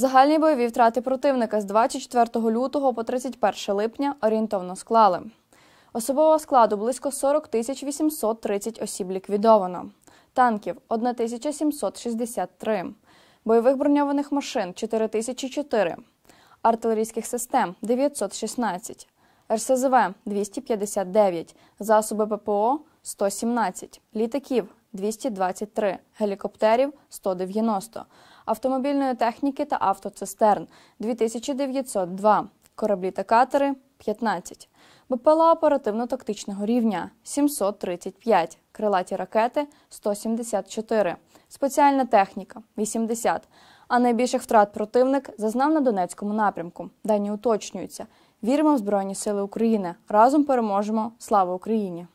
Загальні бойові втрати противника з 24 лютого по 31 липня орієнтовно склали. Особового складу близько 40 830 осіб ліквідовано, танків 1763, бойових броньованих машин 4004, артилерійських систем 916, РСЗВ 259, засоби ППО 117, літаків 223, гелікоптерів 190, автомобільної техніки та автоцистерн 2902, кораблі та катери 15, БПЛА оперативно-тактичного рівня 735, крилаті ракети 174, спеціальна техніка 80. А найбільших втрат противник зазнав на Донецькому напрямку. Дані уточнюються. Віримо в Збройні Сили України. Разом переможемо. Слава Україні!